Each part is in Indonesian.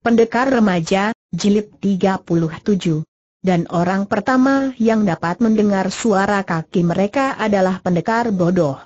Pendekar Remaja, Jilid 37 dan orang pertama yang dapat mendengar suara kaki mereka adalah pendekar bodoh.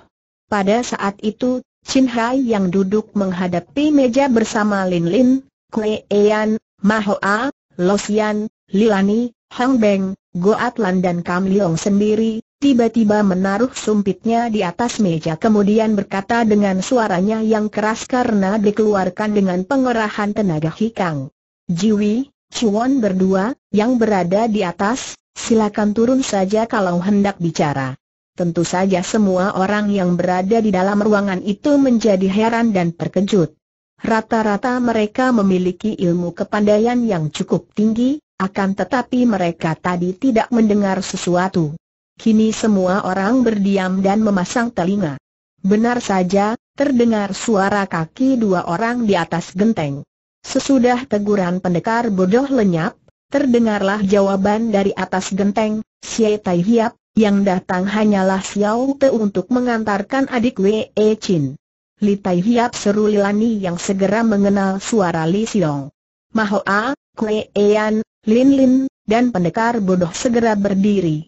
Pada saat itu, Chin Hai yang duduk menghadapi meja bersama Lin Lin, Kue Ean, Mahoa, Losian, Lilani, Hang Beng, Goatlan dan Kam Leong sendiri, tiba-tiba menaruh sumpitnya di atas meja kemudian berkata dengan suaranya yang keras karena dikeluarkan dengan pengerahan tenaga hikang. Jiwi, Chuan berdua, yang berada di atas, silakan turun saja kalau hendak bicara. Tentu saja semua orang yang berada di dalam ruangan itu menjadi heran dan terkejut. Rata-rata mereka memiliki ilmu kepandaian yang cukup tinggi, akan tetapi mereka tadi tidak mendengar sesuatu. Kini semua orang berdiam dan memasang telinga. Benar saja, terdengar suara kaki dua orang di atas genteng. Sesudah teguran pendekar bodoh lenyap, terdengarlah jawaban dari atas genteng, Xie Tai Hiap, yang datang hanyalah Xiao Te untuk mengantarkan adik Wei e Chin. Li Tai Hiap seru Lilani yang segera mengenal suara Li Xiong. Maho A, Kue Ean, Lin Lin, dan pendekar bodoh segera berdiri.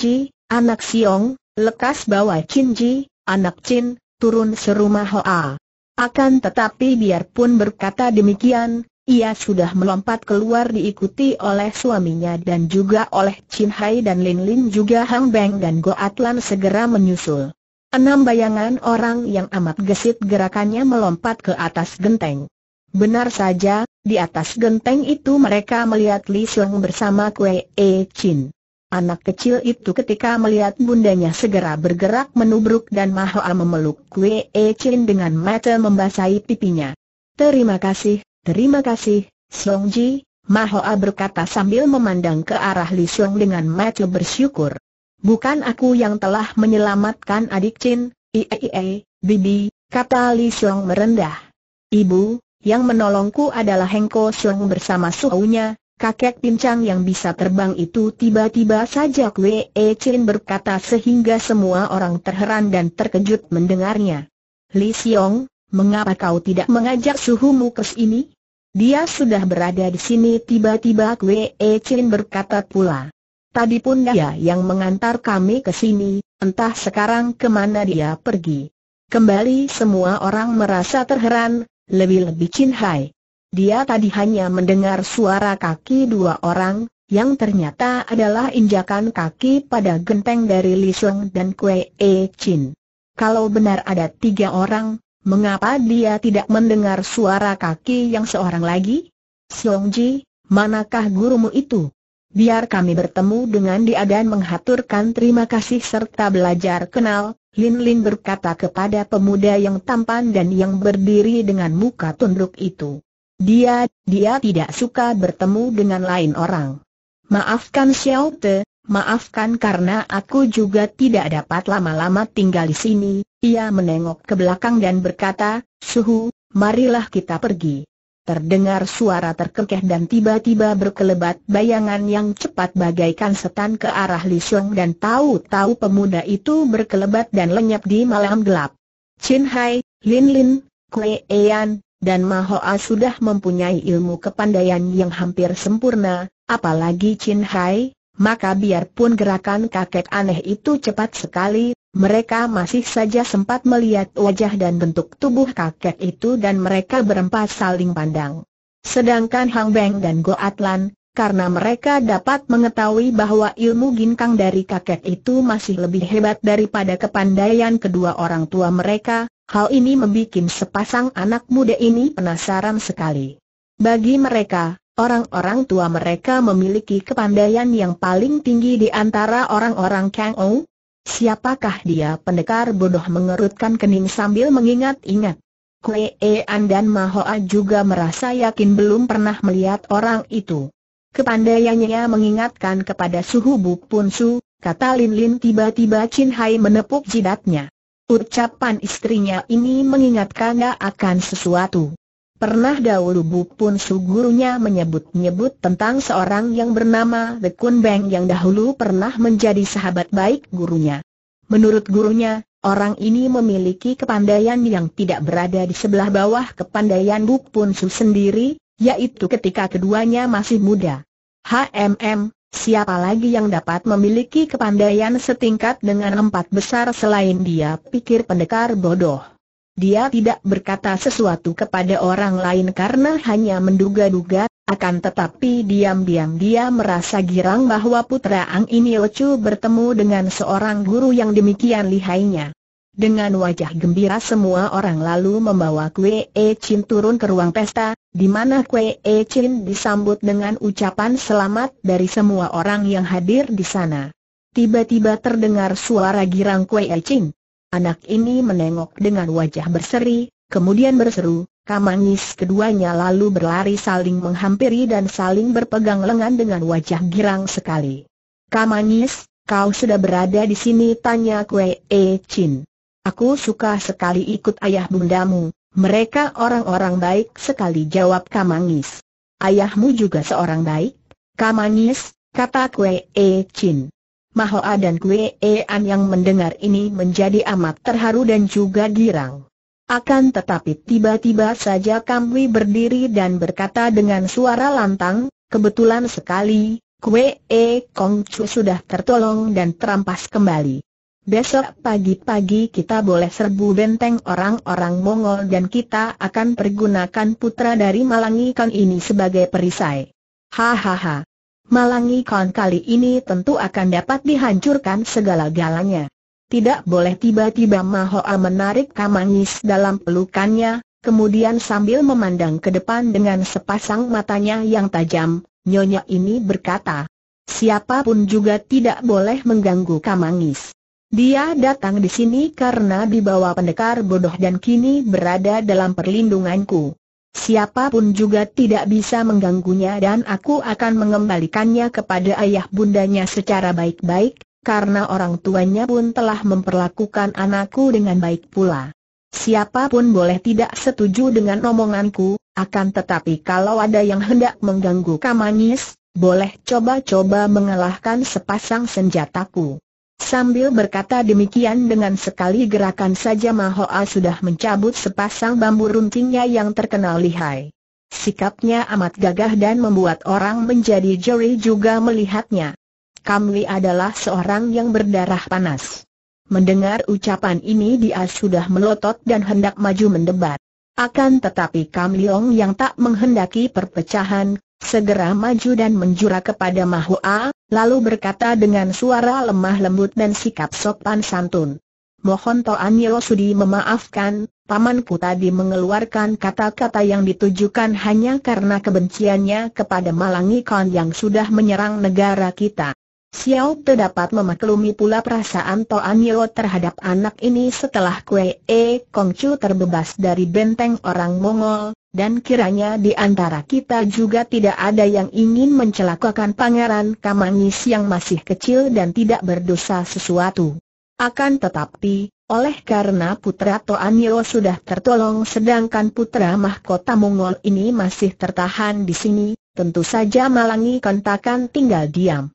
Ji, anak Siong, lekas bawa Cinji, anak Chin, turun serumah Hoa. Akan tetapi biarpun berkata demikian, ia sudah melompat keluar diikuti oleh suaminya dan juga oleh Chin Hai dan Lin Lin juga Hang Beng dan Go Atlan segera menyusul. Enam bayangan orang yang amat gesit gerakannya melompat ke atas genteng. Benar saja, di atas genteng itu mereka melihat Li Xiong bersama Kue E Chin. Anak kecil itu ketika melihat bundanya segera bergerak menubruk dan Mahoa memeluk Kue E Chin dengan mata membasahi pipinya. Terima kasih, terima kasih, Song Ji, Mahoa berkata sambil memandang ke arah Li Song dengan mata bersyukur. Bukan aku yang telah menyelamatkan adik Chin, Iee, Bibi, kata Li Song merendah. Ibu, yang menolongku adalah Hengko Song bersama suhunya, kakek pincang yang bisa terbang itu tiba-tiba saja Kwe E Chin berkata sehingga semua orang terheran dan terkejut mendengarnya. Li Xiong, mengapa kau tidak mengajak suhu Mukes ini? Dia sudah berada di sini tiba-tiba Kwe E Chin berkata pula. Tadi pun dia yang mengantar kami ke sini, entah sekarang kemana dia pergi. Kembali semua orang merasa terheran, lebih-lebih Chin Hai. Dia tadi hanya mendengar suara kaki dua orang, yang ternyata adalah injakan kaki pada genteng dari Li Sung dan Kue E Chin. Kalau benar ada tiga orang, mengapa dia tidak mendengar suara kaki yang seorang lagi? Siong Ji, manakah gurumu itu? Biar kami bertemu dengan dia dan menghaturkan terima kasih serta belajar kenal, Lin Lin berkata kepada pemuda yang tampan dan yang berdiri dengan muka tunduk itu. Dia, dia tidak suka bertemu dengan lain orang. Maafkan Xiao Te, maafkan karena aku juga tidak dapat lama-lama tinggal di sini. Ia menengok ke belakang dan berkata, Suhu, marilah kita pergi. Terdengar suara terkekeh dan tiba-tiba berkelebat bayangan yang cepat bagaikan setan ke arah Li Xiong dan tahu-tahu pemuda itu berkelebat dan lenyap di malam gelap. Chin Hai, Lin Lin, Kue Ean, dan Mahoa sudah mempunyai ilmu kepandaian yang hampir sempurna, apalagi Chin Hai, maka biarpun gerakan kakek aneh itu cepat sekali, mereka masih saja sempat melihat wajah dan bentuk tubuh kakek itu dan mereka berempat saling pandang. Sedangkan Hang Beng dan Go Atlan, karena mereka dapat mengetahui bahwa ilmu ginkang dari kakek itu masih lebih hebat daripada kepandaian kedua orang tua mereka, Hal ini membuat sepasang anak muda ini penasaran sekali. Bagi mereka, orang-orang tua mereka memiliki kepandaian yang paling tinggi di antara orang-orang Kang Ou. Siapakah dia pendekar bodoh mengerutkan kening sambil mengingat-ingat. Kue An dan Mahoa juga merasa yakin belum pernah melihat orang itu. Kepandaiannya mengingatkan kepada Suhu Bu Pun Su, kata Lin Lin tiba-tiba Chin Hai menepuk jidatnya. Ucapan istrinya ini mengingatkannya akan sesuatu. Pernah dahulu Bu Pun Su gurunya menyebut-nyebut tentang seorang yang bernama The Kun Beng yang dahulu pernah menjadi sahabat baik gurunya. Menurut gurunya, orang ini memiliki kepandaian yang tidak berada di sebelah bawah kepandaian Bu Pun Su sendiri, yaitu ketika keduanya masih muda. HMM, Siapa lagi yang dapat memiliki kepandaian setingkat dengan empat besar selain dia pikir pendekar bodoh. Dia tidak berkata sesuatu kepada orang lain karena hanya menduga-duga, akan tetapi diam-diam dia merasa girang bahwa putra Ang Iniochu bertemu dengan seorang guru yang demikian lihainya. Dengan wajah gembira semua orang lalu membawa Kue E Chin turun ke ruang pesta, di mana Kue E Chin disambut dengan ucapan selamat dari semua orang yang hadir di sana. Tiba-tiba terdengar suara girang Kue E Chin. Anak ini menengok dengan wajah berseri, kemudian berseru, kamangis keduanya lalu berlari saling menghampiri dan saling berpegang lengan dengan wajah girang sekali. Kamangis, kau sudah berada di sini tanya Kue E Chin. Aku suka sekali ikut ayah bundamu, mereka orang-orang baik sekali jawab Kamangis. Ayahmu juga seorang baik? Kamangis, kata Kue E Chin. Mahoa dan Kue E An yang mendengar ini menjadi amat terharu dan juga girang. Akan tetapi tiba-tiba saja Kamwi berdiri dan berkata dengan suara lantang, kebetulan sekali, Kue E Kong Chu sudah tertolong dan terampas kembali. Besok pagi-pagi kita boleh serbu benteng orang-orang Mongol dan kita akan pergunakan putra dari Malangi Khan ini sebagai perisai. Hahaha. Malangi Khan kali ini tentu akan dapat dihancurkan segala-galanya. Tidak boleh tiba-tiba Mahoa menarik Kamangis dalam pelukannya, kemudian sambil memandang ke depan dengan sepasang matanya yang tajam, Nyonya ini berkata, siapapun juga tidak boleh mengganggu Kamangis. Dia datang di sini karena dibawa pendekar bodoh dan kini berada dalam perlindunganku. Siapapun juga tidak bisa mengganggunya dan aku akan mengembalikannya kepada ayah bundanya secara baik-baik, karena orang tuanya pun telah memperlakukan anakku dengan baik pula. Siapapun boleh tidak setuju dengan omonganku, akan tetapi kalau ada yang hendak mengganggu kamanis, boleh coba-coba mengalahkan sepasang senjataku. Sambil berkata demikian dengan sekali gerakan saja Mahoa sudah mencabut sepasang bambu runtingnya yang terkenal lihai. Sikapnya amat gagah dan membuat orang menjadi jeri juga melihatnya. Kamli adalah seorang yang berdarah panas. Mendengar ucapan ini dia sudah melotot dan hendak maju mendebat. Akan tetapi Kamliong yang tak menghendaki perpecahan, segera maju dan menjura kepada Mahua, lalu berkata dengan suara lemah lembut dan sikap sopan santun. Mohon Toan Yeo Sudi memaafkan, pamanku tadi mengeluarkan kata-kata yang ditujukan hanya karena kebenciannya kepada Malangi Khan yang sudah menyerang negara kita. Xiao Te dapat memaklumi pula perasaan Toan Yeo terhadap anak ini setelah Kue E Kong Chu terbebas dari benteng orang Mongol, dan kiranya di antara kita juga tidak ada yang ingin mencelakakan Pangeran Kamangis yang masih kecil dan tidak berdosa sesuatu. Akan tetapi, oleh karena putra Toan Yeo sudah tertolong sedangkan putra mahkota Mongol ini masih tertahan di sini, tentu saja Malangi Kentakan tinggal diam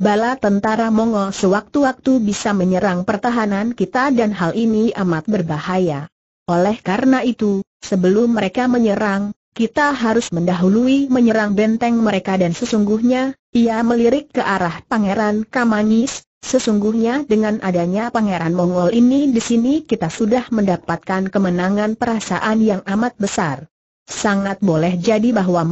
bala tentara Mongol sewaktu-waktu bisa menyerang pertahanan kita dan hal ini amat berbahaya. Oleh karena itu, sebelum mereka menyerang, kita harus mendahului menyerang benteng mereka dan sesungguhnya, ia melirik ke arah Pangeran Kamangis, sesungguhnya dengan adanya Pangeran Mongol ini di sini kita sudah mendapatkan kemenangan perasaan yang amat besar. Sangat boleh jadi bahwa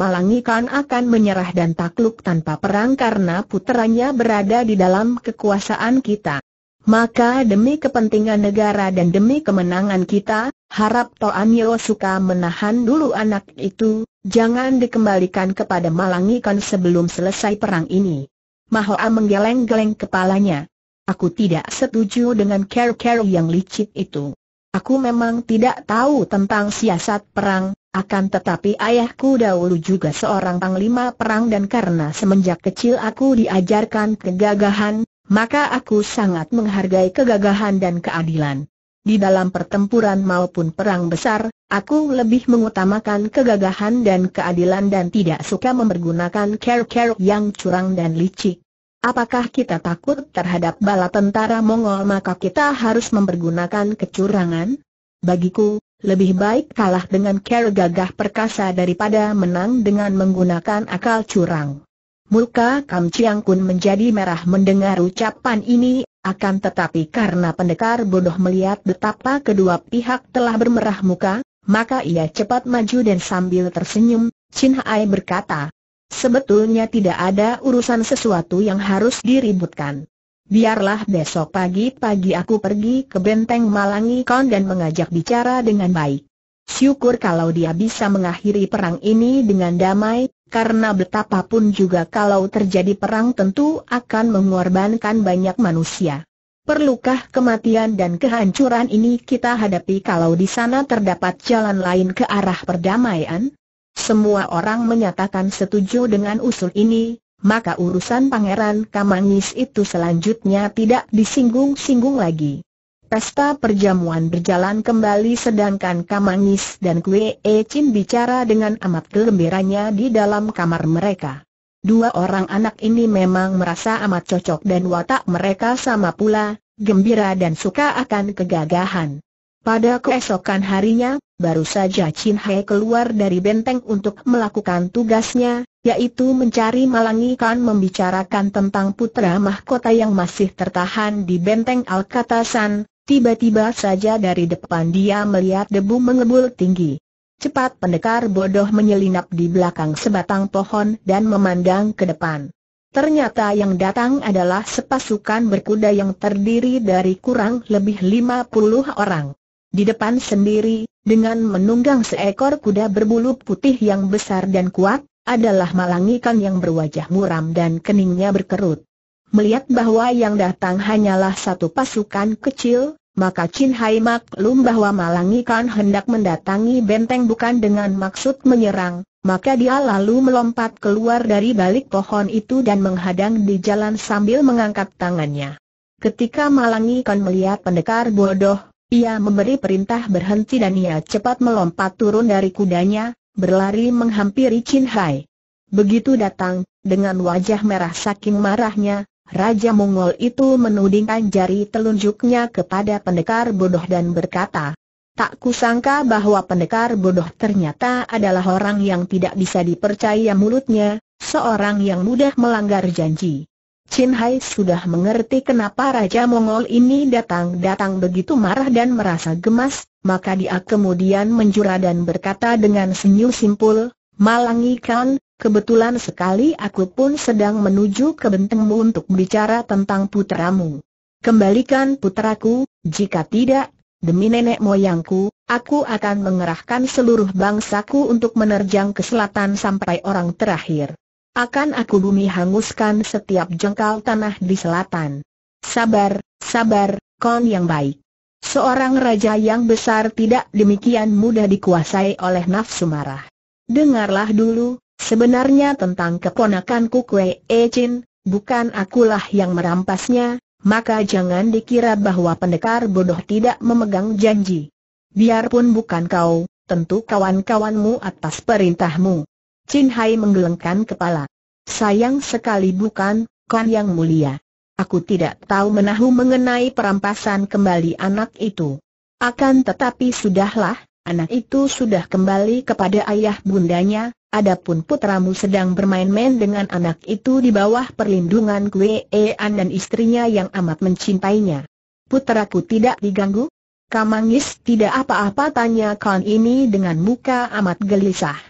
Khan akan menyerah dan takluk tanpa perang karena puteranya berada di dalam kekuasaan kita. Maka demi kepentingan negara dan demi kemenangan kita, harap Toan Yeo suka menahan dulu anak itu, jangan dikembalikan kepada Khan sebelum selesai perang ini. Mahoa menggeleng-geleng kepalanya. Aku tidak setuju dengan care-care yang licik itu. Aku memang tidak tahu tentang siasat perang, akan tetapi ayahku dahulu juga seorang panglima perang dan karena semenjak kecil aku diajarkan kegagahan, maka aku sangat menghargai kegagahan dan keadilan. Di dalam pertempuran maupun perang besar, aku lebih mengutamakan kegagahan dan keadilan dan tidak suka mempergunakan care-care yang curang dan licik. Apakah kita takut terhadap bala tentara Mongol maka kita harus mempergunakan kecurangan? Bagiku, lebih baik kalah dengan cara gagah perkasa daripada menang dengan menggunakan akal curang. Muka Kam Chiang Kun menjadi merah mendengar ucapan ini, akan tetapi karena pendekar bodoh melihat betapa kedua pihak telah bermerah muka, maka ia cepat maju dan sambil tersenyum, Chin Hai berkata, Sebetulnya tidak ada urusan sesuatu yang harus diributkan. Biarlah besok pagi-pagi aku pergi ke benteng Malangi Kon dan mengajak bicara dengan baik. Syukur kalau dia bisa mengakhiri perang ini dengan damai, karena betapapun juga kalau terjadi perang tentu akan mengorbankan banyak manusia. Perlukah kematian dan kehancuran ini kita hadapi kalau di sana terdapat jalan lain ke arah perdamaian? Semua orang menyatakan setuju dengan usul ini, maka urusan Pangeran Kamangis itu selanjutnya tidak disinggung-singgung lagi. Pesta perjamuan berjalan kembali sedangkan Kamangis dan Kwe E Chin bicara dengan amat gembiranya di dalam kamar mereka. Dua orang anak ini memang merasa amat cocok dan watak mereka sama pula, gembira dan suka akan kegagahan. Pada keesokan harinya, baru saja Chin Hai keluar dari benteng untuk melakukan tugasnya, yaitu mencari Malangi Khan membicarakan tentang putra mahkota yang masih tertahan di benteng Alkatasan, tiba-tiba saja dari depan dia melihat debu mengebul tinggi. Cepat pendekar bodoh menyelinap di belakang sebatang pohon dan memandang ke depan. Ternyata yang datang adalah sepasukan berkuda yang terdiri dari kurang lebih lima puluh orang. Di depan sendiri, dengan menunggang seekor kuda berbulu putih yang besar dan kuat, adalah malangikan yang berwajah muram dan keningnya berkerut. Melihat bahwa yang datang hanyalah satu pasukan kecil, maka Chin Hai maklum bahwa malangikan hendak mendatangi benteng bukan dengan maksud menyerang, maka dia lalu melompat keluar dari balik pohon itu dan menghadang di jalan sambil mengangkat tangannya. Ketika malangikan melihat pendekar bodoh, ia memberi perintah berhenti dan ia cepat melompat turun dari kudanya, berlari menghampiri Chin Hai. Begitu datang, dengan wajah merah saking marahnya, Raja Mongol itu menudingkan jari telunjuknya kepada pendekar bodoh dan berkata, Tak kusangka bahwa pendekar bodoh ternyata adalah orang yang tidak bisa dipercaya mulutnya, seorang yang mudah melanggar janji. Chin Hai sudah mengerti kenapa Raja Mongol ini datang-datang begitu marah dan merasa gemas, maka dia kemudian menjura dan berkata dengan senyum simpul, "Malang ikan, kebetulan sekali aku pun sedang menuju ke bentengmu untuk bicara tentang putramu. Kembalikan putraku, jika tidak, demi nenek moyangku, aku akan mengerahkan seluruh bangsaku untuk menerjang ke selatan sampai orang terakhir. Akan aku bumi hanguskan setiap jengkal tanah di selatan. Sabar, sabar, kon yang baik. Seorang raja yang besar tidak demikian mudah dikuasai oleh nafsu marah. Dengarlah dulu, sebenarnya tentang keponakanku Kue Ecin, bukan akulah yang merampasnya, maka jangan dikira bahwa pendekar bodoh tidak memegang janji. Biarpun bukan kau, tentu kawan-kawanmu atas perintahmu. Chin Hai menggelengkan kepala. Sayang sekali bukan, kan yang mulia. Aku tidak tahu menahu mengenai perampasan kembali anak itu. Akan tetapi sudahlah, anak itu sudah kembali kepada ayah bundanya, adapun putramu sedang bermain-main dengan anak itu di bawah perlindungan Kwe An dan istrinya yang amat mencintainya. Putraku tidak diganggu? Kamangis tidak apa-apa tanya Kon ini dengan muka amat gelisah.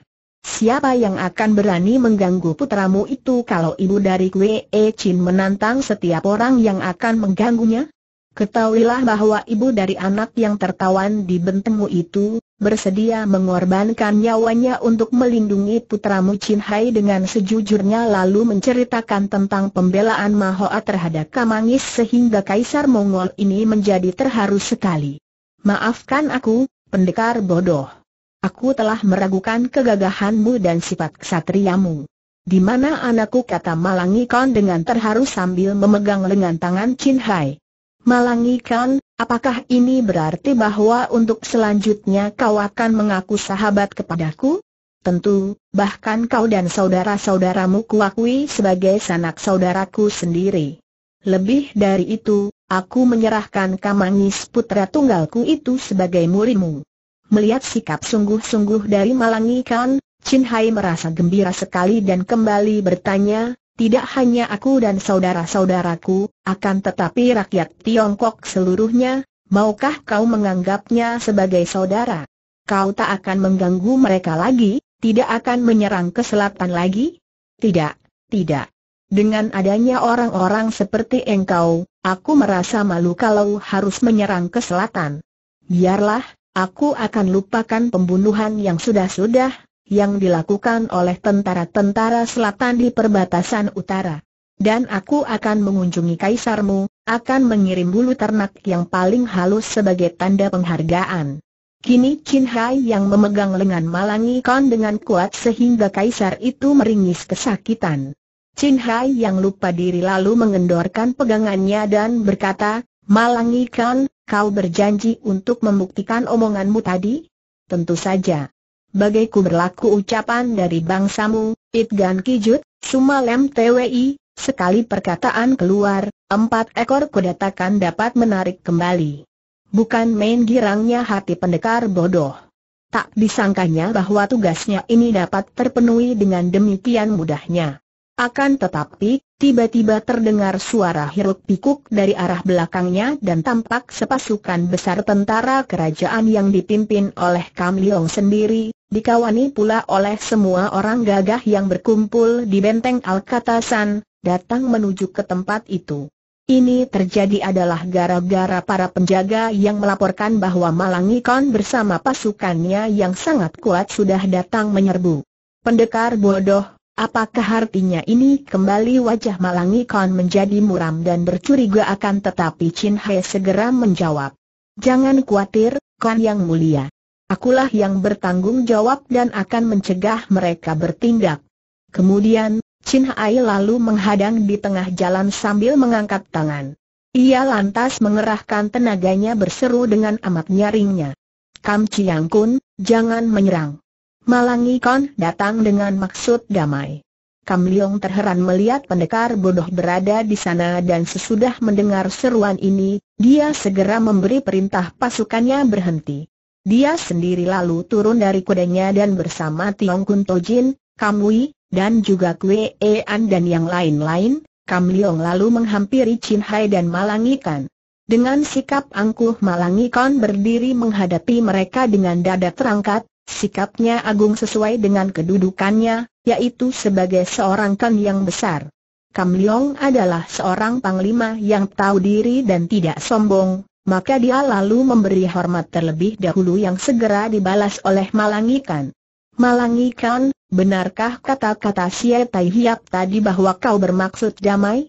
Siapa yang akan berani mengganggu putramu itu kalau ibu dari Kwe e Chin menantang setiap orang yang akan mengganggunya? Ketahuilah bahwa ibu dari anak yang tertawan di bentengmu itu, bersedia mengorbankan nyawanya untuk melindungi putramu Chin Hai dengan sejujurnya lalu menceritakan tentang pembelaan Mahoa terhadap Kamangis sehingga Kaisar Mongol ini menjadi terharu sekali. Maafkan aku, pendekar bodoh aku telah meragukan kegagahanmu dan sifat ksatriamu. Di mana anakku kata Malangi Kan dengan terharu sambil memegang lengan tangan Chin Hai. Malangi Kan, apakah ini berarti bahwa untuk selanjutnya kau akan mengaku sahabat kepadaku? Tentu, bahkan kau dan saudara-saudaramu kuakui sebagai sanak saudaraku sendiri. Lebih dari itu, aku menyerahkan Kamangis putra tunggalku itu sebagai murimu. Melihat sikap sungguh-sungguh dari Malangi Kan, Chin Hai merasa gembira sekali dan kembali bertanya, tidak hanya aku dan saudara-saudaraku, akan tetapi rakyat Tiongkok seluruhnya, maukah kau menganggapnya sebagai saudara? Kau tak akan mengganggu mereka lagi, tidak akan menyerang ke selatan lagi? Tidak, tidak. Dengan adanya orang-orang seperti engkau, aku merasa malu kalau harus menyerang ke selatan. Biarlah, aku akan lupakan pembunuhan yang sudah-sudah, yang dilakukan oleh tentara-tentara selatan di perbatasan utara. Dan aku akan mengunjungi kaisarmu, akan mengirim bulu ternak yang paling halus sebagai tanda penghargaan. Kini Qin Hai yang memegang lengan Malangi Kon dengan kuat sehingga kaisar itu meringis kesakitan. Qin Hai yang lupa diri lalu mengendorkan pegangannya dan berkata, Malangi Kon, Kau berjanji untuk membuktikan omonganmu tadi? Tentu saja. Bagai ku berlaku ucapan dari bangsamu, Itgan Kijut, Sumalem TWI, sekali perkataan keluar, empat ekor kudatakan dapat menarik kembali. Bukan main girangnya hati pendekar bodoh. Tak disangkanya bahwa tugasnya ini dapat terpenuhi dengan demikian mudahnya. Akan tetapi, tiba-tiba terdengar suara hiruk pikuk dari arah belakangnya dan tampak sepasukan besar tentara kerajaan yang dipimpin oleh Kam Leong sendiri, dikawani pula oleh semua orang gagah yang berkumpul di benteng Alkatasan, datang menuju ke tempat itu. Ini terjadi adalah gara-gara para penjaga yang melaporkan bahwa Malangikon bersama pasukannya yang sangat kuat sudah datang menyerbu. Pendekar bodoh Apakah artinya ini kembali wajah Malangi Khan menjadi muram dan bercuriga akan tetapi Chin He segera menjawab. Jangan khawatir, Khan yang mulia. Akulah yang bertanggung jawab dan akan mencegah mereka bertindak. Kemudian, Chin Hai lalu menghadang di tengah jalan sambil mengangkat tangan. Ia lantas mengerahkan tenaganya berseru dengan amat nyaringnya. Kam Chiang Kun, jangan menyerang. Malangi Kon datang dengan maksud damai. Kam Leong terheran melihat pendekar bodoh berada di sana dan sesudah mendengar seruan ini, dia segera memberi perintah pasukannya berhenti. Dia sendiri lalu turun dari kudanya dan bersama Tiong Kun Tojin, Kam Wei, dan juga Kue An dan yang lain-lain, Kam Leong lalu menghampiri Chin Hai dan Malangi Kon. Dengan sikap angkuh Malangi Kon berdiri menghadapi mereka dengan dada terangkat, Sikapnya agung sesuai dengan kedudukannya, yaitu sebagai seorang kan yang besar. Kam Leong adalah seorang panglima yang tahu diri dan tidak sombong, maka dia lalu memberi hormat terlebih dahulu yang segera dibalas oleh Malangikan. Malangikan, benarkah kata-kata Sia Tai Hiap tadi bahwa kau bermaksud damai?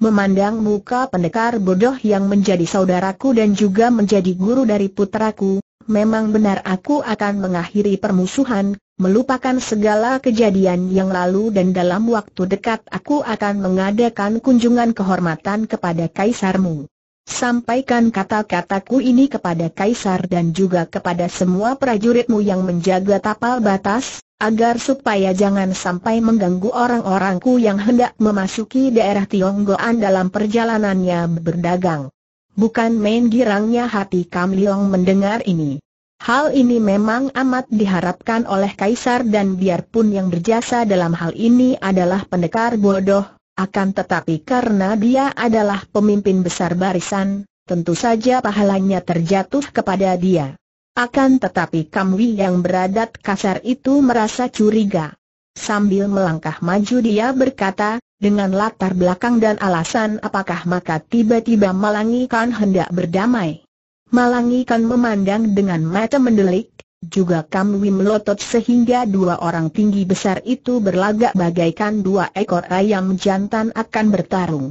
Memandang muka pendekar bodoh yang menjadi saudaraku dan juga menjadi guru dari putraku, memang benar aku akan mengakhiri permusuhan, melupakan segala kejadian yang lalu dan dalam waktu dekat aku akan mengadakan kunjungan kehormatan kepada Kaisarmu. Sampaikan kata-kataku ini kepada Kaisar dan juga kepada semua prajuritmu yang menjaga tapal batas, agar supaya jangan sampai mengganggu orang-orangku yang hendak memasuki daerah Tionggoan dalam perjalanannya berdagang. Bukan main girangnya hati Kam Liong mendengar ini. Hal ini memang amat diharapkan oleh Kaisar dan biarpun yang berjasa dalam hal ini adalah pendekar bodoh, akan tetapi karena dia adalah pemimpin besar barisan, tentu saja pahalanya terjatuh kepada dia. Akan tetapi Kamwi yang beradat kasar itu merasa curiga. Sambil melangkah maju dia berkata, dengan latar belakang dan alasan apakah maka tiba-tiba Malangi Khan hendak berdamai. Malangi Khan memandang dengan mata mendelik, juga Kam Wim melotot sehingga dua orang tinggi besar itu berlagak bagaikan dua ekor ayam jantan akan bertarung.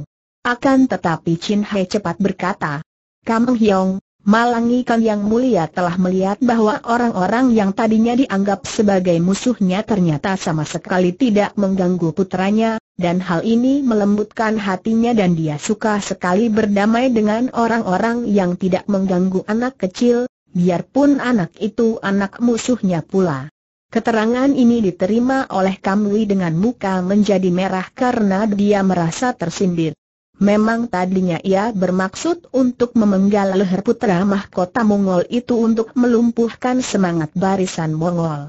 Akan tetapi Chin Hai cepat berkata, Kam Hyong, Kang yang mulia telah melihat bahwa orang-orang yang tadinya dianggap sebagai musuhnya ternyata sama sekali tidak mengganggu putranya, dan hal ini melembutkan hatinya dan dia suka sekali berdamai dengan orang-orang yang tidak mengganggu anak kecil, biarpun anak itu anak musuhnya pula. Keterangan ini diterima oleh Kamui dengan muka menjadi merah karena dia merasa tersindir. Memang tadinya ia bermaksud untuk memenggal leher putra mahkota Mongol itu untuk melumpuhkan semangat barisan Mongol.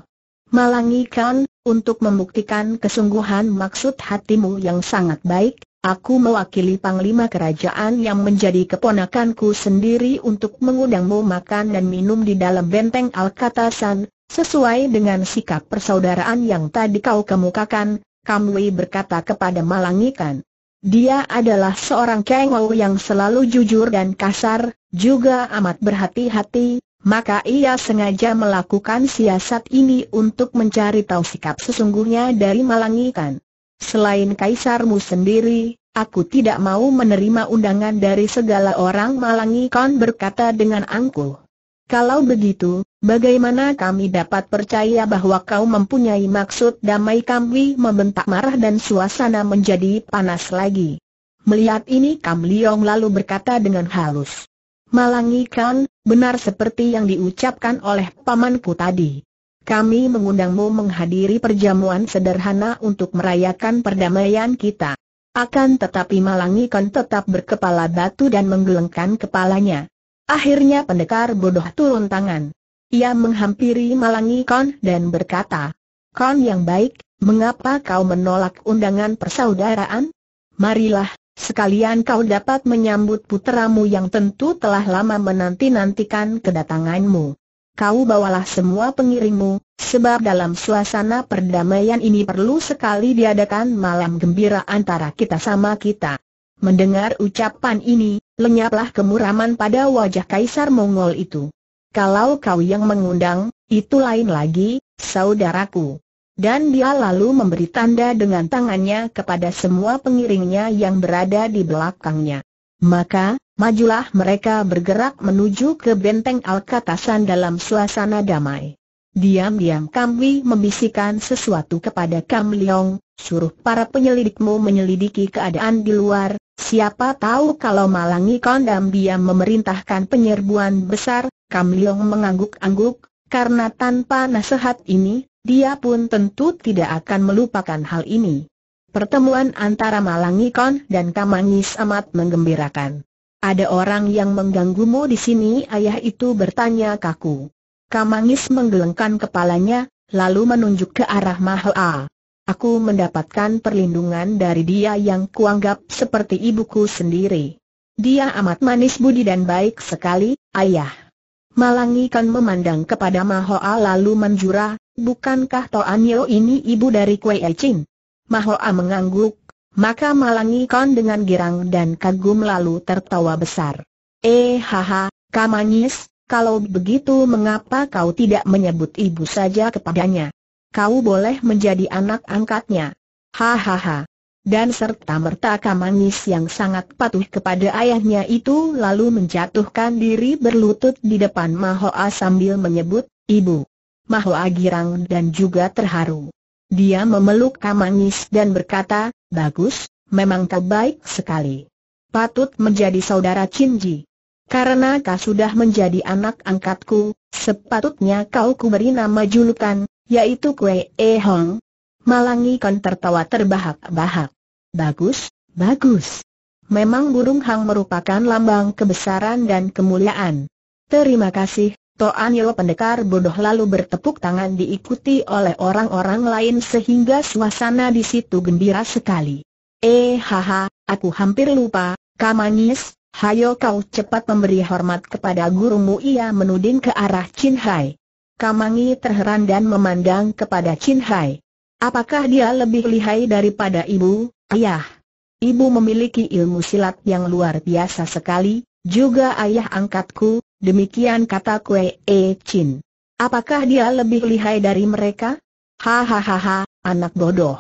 Malangikan, untuk membuktikan kesungguhan maksud hatimu yang sangat baik, aku mewakili panglima kerajaan yang menjadi keponakanku sendiri untuk mengundangmu makan dan minum di dalam benteng Alkatasan, sesuai dengan sikap persaudaraan yang tadi kau kemukakan, Kamui berkata kepada Malangikan. Dia adalah seorang kengou yang selalu jujur dan kasar, juga amat berhati-hati, maka ia sengaja melakukan siasat ini untuk mencari tahu sikap sesungguhnya dari Malangikan. Selain kaisarmu sendiri, aku tidak mau menerima undangan dari segala orang Malangikan berkata dengan angkuh. Kalau begitu, Bagaimana kami dapat percaya bahwa kau mempunyai maksud damai kami membentak marah dan suasana menjadi panas lagi. Melihat ini Kam Liong lalu berkata dengan halus. Malangikan, benar seperti yang diucapkan oleh pamanku tadi. Kami mengundangmu menghadiri perjamuan sederhana untuk merayakan perdamaian kita. Akan tetapi Malangikan tetap berkepala batu dan menggelengkan kepalanya. Akhirnya pendekar bodoh turun tangan. Ia menghampiri Malangi Kon dan berkata, Kon yang baik, mengapa kau menolak undangan persaudaraan? Marilah, sekalian kau dapat menyambut putramu yang tentu telah lama menanti-nantikan kedatanganmu. Kau bawalah semua pengiringmu, sebab dalam suasana perdamaian ini perlu sekali diadakan malam gembira antara kita sama kita. Mendengar ucapan ini, lenyaplah kemuraman pada wajah Kaisar Mongol itu. Kalau kau yang mengundang, itu lain lagi, saudaraku. Dan dia lalu memberi tanda dengan tangannya kepada semua pengiringnya yang berada di belakangnya. Maka, majulah mereka bergerak menuju ke benteng Alkatasan dalam suasana damai. Diam-diam Kamwi membisikkan sesuatu kepada Kam Leong, suruh para penyelidikmu menyelidiki keadaan di luar, siapa tahu kalau Malangi Kondam dia memerintahkan penyerbuan besar, Kam Leong mengangguk-angguk, karena tanpa nasihat ini, dia pun tentu tidak akan melupakan hal ini. Pertemuan antara Malangikon dan Kamangis amat menggembirakan. Ada orang yang mengganggumu di sini ayah itu bertanya kaku. Kamangis menggelengkan kepalanya, lalu menunjuk ke arah Mahoa. Aku mendapatkan perlindungan dari dia yang kuanggap seperti ibuku sendiri. Dia amat manis budi dan baik sekali, ayah ikan memandang kepada Mahoa lalu menjura, bukankah Toanyo ini ibu dari Kue Ecin? Mahoa mengangguk, maka ikan dengan girang dan kagum lalu tertawa besar. Eh haha, manis, kalau begitu mengapa kau tidak menyebut ibu saja kepadanya? Kau boleh menjadi anak angkatnya. Hahaha dan serta-merta Kamangis yang sangat patuh kepada ayahnya itu lalu menjatuhkan diri berlutut di depan Mahoa sambil menyebut, Ibu. Mahoa girang dan juga terharu. Dia memeluk Kamangis dan berkata, Bagus, memang kau baik sekali. Patut menjadi saudara Cinji. Karena kau sudah menjadi anak angkatku, sepatutnya kau kuberi nama julukan, yaitu Kue E Hong, Malangi Kon tertawa terbahak-bahak. Bagus, bagus. Memang burung hang merupakan lambang kebesaran dan kemuliaan. Terima kasih, Toanil pendekar bodoh lalu bertepuk tangan diikuti oleh orang-orang lain sehingga suasana di situ gembira sekali. Eh haha, aku hampir lupa, Kamangis, hayo kau cepat memberi hormat kepada gurumu ia menuding ke arah Chin Hai. Kamangi terheran dan memandang kepada Chin Hai. Apakah dia lebih lihai daripada ibu, ayah? Ibu memiliki ilmu silat yang luar biasa sekali, juga ayah angkatku, demikian kata Kue E Chin. Apakah dia lebih lihai dari mereka? Hahaha, anak bodoh.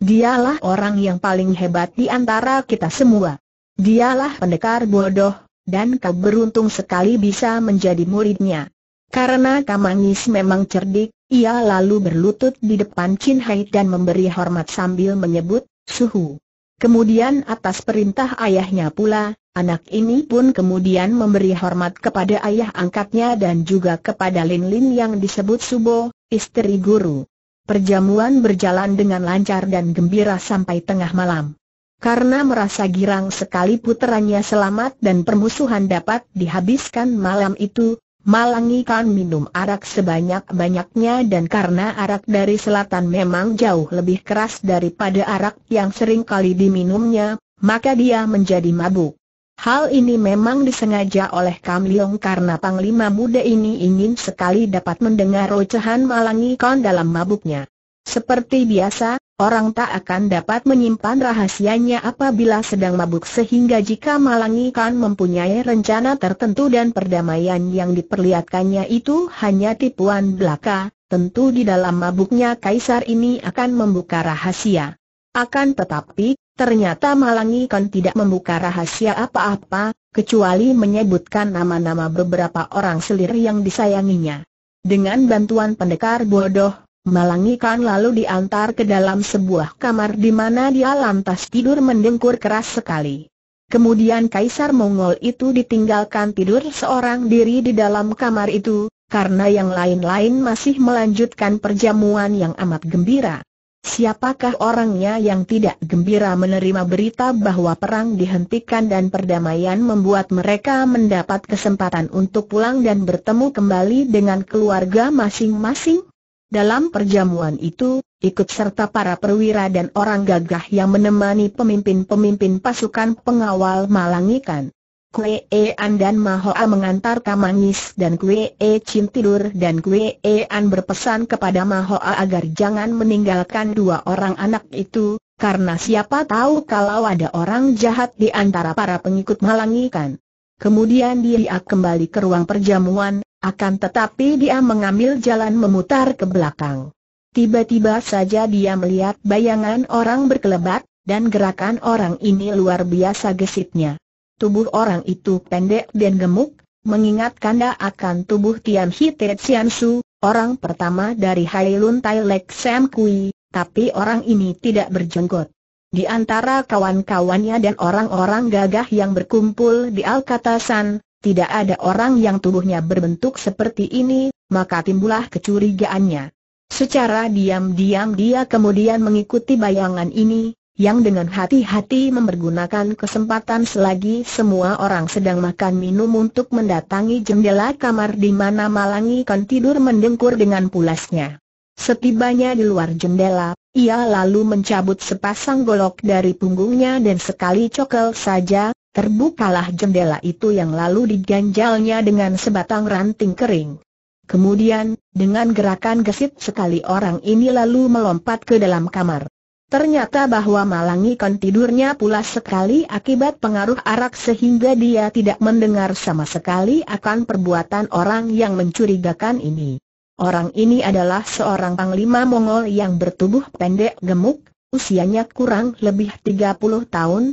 Dialah orang yang paling hebat di antara kita semua. Dialah pendekar bodoh, dan kau beruntung sekali bisa menjadi muridnya. Karena Kamangis memang cerdik, ia lalu berlutut di depan Chin Hai dan memberi hormat sambil menyebut, Suhu. Kemudian atas perintah ayahnya pula, anak ini pun kemudian memberi hormat kepada ayah angkatnya dan juga kepada Lin Lin yang disebut Subo, istri guru. Perjamuan berjalan dengan lancar dan gembira sampai tengah malam. Karena merasa girang sekali puteranya selamat dan permusuhan dapat dihabiskan malam itu, Malangi kan minum arak sebanyak-banyaknya dan karena arak dari selatan memang jauh lebih keras daripada arak yang sering kali diminumnya, maka dia menjadi mabuk. Hal ini memang disengaja oleh Kam Leong karena panglima muda ini ingin sekali dapat mendengar ocehan Malangi kan dalam mabuknya. Seperti biasa, Orang tak akan dapat menyimpan rahasianya apabila sedang mabuk sehingga jika Malangikan mempunyai rencana tertentu dan perdamaian yang diperlihatkannya itu hanya tipuan belaka, tentu di dalam mabuknya Kaisar ini akan membuka rahasia. Akan tetapi, ternyata Malangikan tidak membuka rahasia apa-apa, kecuali menyebutkan nama-nama beberapa orang selir yang disayanginya. Dengan bantuan pendekar bodoh, melangikan lalu diantar ke dalam sebuah kamar di mana dia lantas tidur mendengkur keras sekali. Kemudian Kaisar Mongol itu ditinggalkan tidur seorang diri di dalam kamar itu, karena yang lain-lain masih melanjutkan perjamuan yang amat gembira. Siapakah orangnya yang tidak gembira menerima berita bahwa perang dihentikan dan perdamaian membuat mereka mendapat kesempatan untuk pulang dan bertemu kembali dengan keluarga masing-masing? Dalam perjamuan itu, ikut serta para perwira dan orang gagah yang menemani pemimpin-pemimpin pasukan pengawal Malangikan. Kue e An dan Mahoa mengantar Kamangis dan Kue e Chin tidur dan Kue e An berpesan kepada Mahoa agar jangan meninggalkan dua orang anak itu, karena siapa tahu kalau ada orang jahat di antara para pengikut Malangikan. Kemudian dia kembali ke ruang perjamuan, akan tetapi dia mengambil jalan memutar ke belakang. Tiba-tiba saja dia melihat bayangan orang berkelebat, dan gerakan orang ini luar biasa gesitnya. Tubuh orang itu pendek dan gemuk, mengingatkan dia akan tubuh Tian Hite Su, orang pertama dari Hailun Tai Lek Sam Kui, tapi orang ini tidak berjenggot. Di antara kawan-kawannya dan orang-orang gagah yang berkumpul di Alkatasan, tidak ada orang yang tubuhnya berbentuk seperti ini, maka timbullah kecurigaannya. Secara diam-diam dia kemudian mengikuti bayangan ini, yang dengan hati-hati mempergunakan kesempatan selagi semua orang sedang makan minum untuk mendatangi jendela kamar di mana Malangi kan tidur mendengkur dengan pulasnya. Setibanya di luar jendela, ia lalu mencabut sepasang golok dari punggungnya dan sekali cokel saja, Terbukalah jendela itu yang lalu diganjalnya dengan sebatang ranting kering. Kemudian, dengan gerakan gesit sekali orang ini lalu melompat ke dalam kamar. Ternyata bahwa kon tidurnya pula sekali akibat pengaruh arak sehingga dia tidak mendengar sama sekali akan perbuatan orang yang mencurigakan ini. Orang ini adalah seorang panglima Mongol yang bertubuh pendek gemuk, usianya kurang lebih 30 tahun,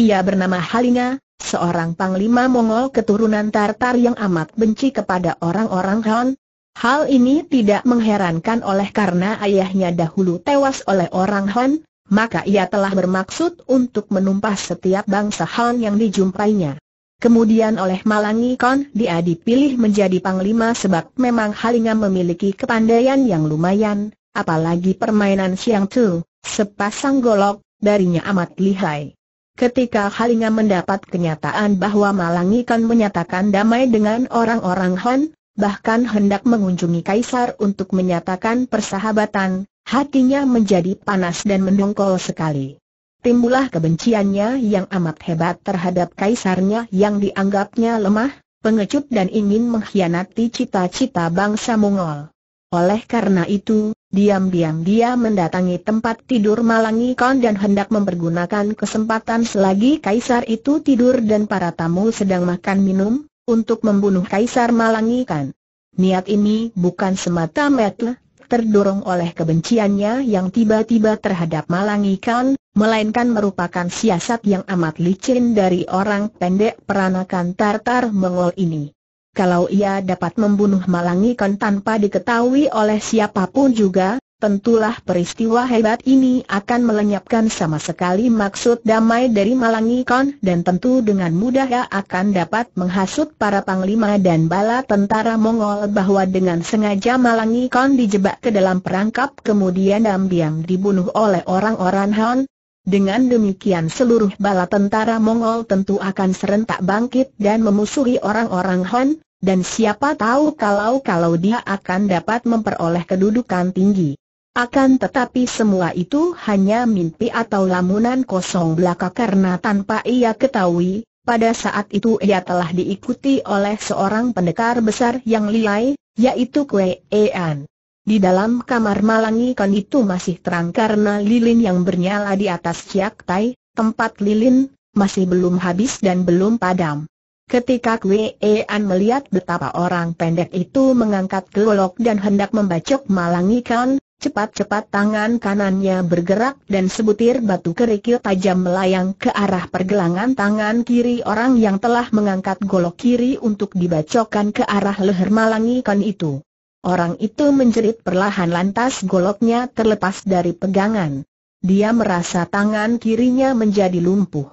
ia bernama Halinga, seorang panglima Mongol keturunan Tartar yang amat benci kepada orang-orang Han. Hal ini tidak mengherankan oleh karena ayahnya dahulu tewas oleh orang Han, maka ia telah bermaksud untuk menumpas setiap bangsa Han yang dijumpainya. Kemudian oleh Malangi Kon dia dipilih menjadi panglima sebab memang Halinga memiliki kepandaian yang lumayan, apalagi permainan siang tu, sepasang golok, darinya amat lihai. Ketika Halinga mendapat kenyataan bahwa Malangikan menyatakan damai dengan orang-orang Hon, bahkan hendak mengunjungi Kaisar untuk menyatakan persahabatan, hatinya menjadi panas dan mendongkol sekali. Timbullah kebenciannya yang amat hebat terhadap kaisarnya yang dianggapnya lemah, pengecut dan ingin mengkhianati cita-cita bangsa Mongol. Oleh karena itu, diam-diam dia mendatangi tempat tidur Kon dan hendak mempergunakan kesempatan selagi kaisar itu tidur dan para tamu sedang makan minum, untuk membunuh kaisar Kon. Niat ini bukan semata-mata terdorong oleh kebenciannya yang tiba-tiba terhadap Kon, melainkan merupakan siasat yang amat licin dari orang pendek peranakan Tartar Mongol ini kalau ia dapat membunuh Malangikon tanpa diketahui oleh siapapun juga, tentulah peristiwa hebat ini akan melenyapkan sama sekali maksud damai dari Malangikon dan tentu dengan mudah ia akan dapat menghasut para panglima dan bala tentara Mongol bahwa dengan sengaja Malangikon dijebak ke dalam perangkap kemudian diam-diam dibunuh oleh orang-orang Han, dengan demikian seluruh bala tentara Mongol tentu akan serentak bangkit dan memusuhi orang-orang Han, dan siapa tahu kalau-kalau dia akan dapat memperoleh kedudukan tinggi. Akan tetapi semua itu hanya mimpi atau lamunan kosong belaka karena tanpa ia ketahui, pada saat itu ia telah diikuti oleh seorang pendekar besar yang liai, yaitu Kue Ean. Di dalam kamar Malangi ikan itu masih terang karena lilin yang bernyala di atas Ciak Tai, tempat lilin, masih belum habis dan belum padam. Ketika Kwee An melihat betapa orang pendek itu mengangkat golok dan hendak membacok Malangi Kan, cepat-cepat tangan kanannya bergerak dan sebutir batu kerikil tajam melayang ke arah pergelangan tangan kiri orang yang telah mengangkat golok kiri untuk dibacokkan ke arah leher Malangi Kan itu. Orang itu menjerit perlahan lantas goloknya terlepas dari pegangan. Dia merasa tangan kirinya menjadi lumpuh.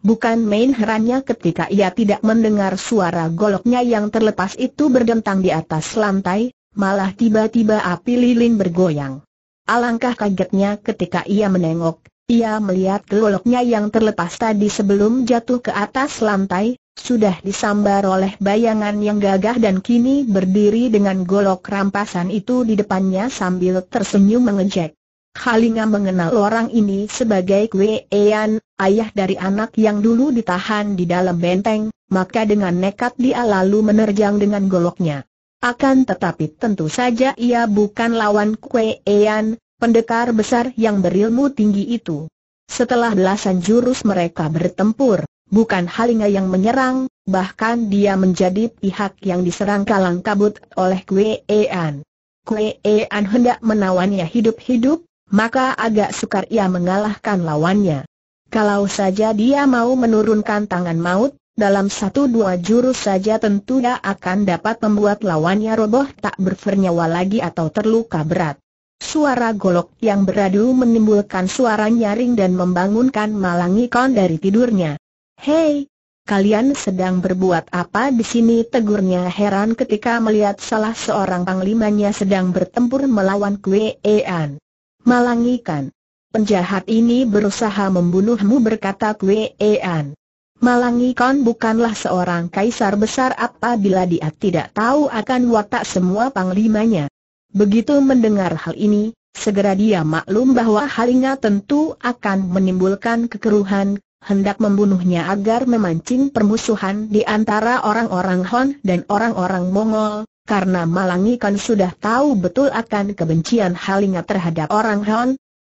Bukan main herannya ketika ia tidak mendengar suara goloknya yang terlepas itu berdentang di atas lantai, malah tiba-tiba api lilin bergoyang. Alangkah kagetnya ketika ia menengok, ia melihat goloknya yang terlepas tadi sebelum jatuh ke atas lantai, sudah disambar oleh bayangan yang gagah dan kini berdiri dengan golok rampasan itu di depannya sambil tersenyum mengejek. Halinga mengenal orang ini sebagai Kwe Ean, ayah dari anak yang dulu ditahan di dalam benteng, maka dengan nekat dia lalu menerjang dengan goloknya. Akan tetapi tentu saja ia bukan lawan Kwe Ean, pendekar besar yang berilmu tinggi itu. Setelah belasan jurus mereka bertempur, Bukan Halinga yang menyerang, bahkan dia menjadi pihak yang diserang kalang kabut oleh Kue Ean. Kue Ean hendak menawannya hidup-hidup, maka agak sukar ia mengalahkan lawannya. Kalau saja dia mau menurunkan tangan maut, dalam satu dua jurus saja tentu dia akan dapat membuat lawannya roboh tak bernyawa lagi atau terluka berat. Suara golok yang beradu menimbulkan suara nyaring dan membangunkan Malangikon dari tidurnya. Hei, kalian sedang berbuat apa di sini? Tegurnya heran ketika melihat salah seorang panglimanya sedang bertempur melawan Kuean. Malangikan. Penjahat ini berusaha membunuhmu berkata Kuean. Malangikan bukanlah seorang kaisar besar apabila dia tidak tahu akan watak semua panglimanya. Begitu mendengar hal ini, segera dia maklum bahwa halnya tentu akan menimbulkan kekeruhan hendak membunuhnya agar memancing permusuhan di antara orang-orang Hon dan orang-orang Mongol, karena Malangi kan sudah tahu betul akan kebencian Halinga terhadap orang Hon.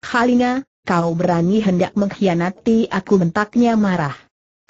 Halinga, kau berani hendak mengkhianati aku bentaknya marah.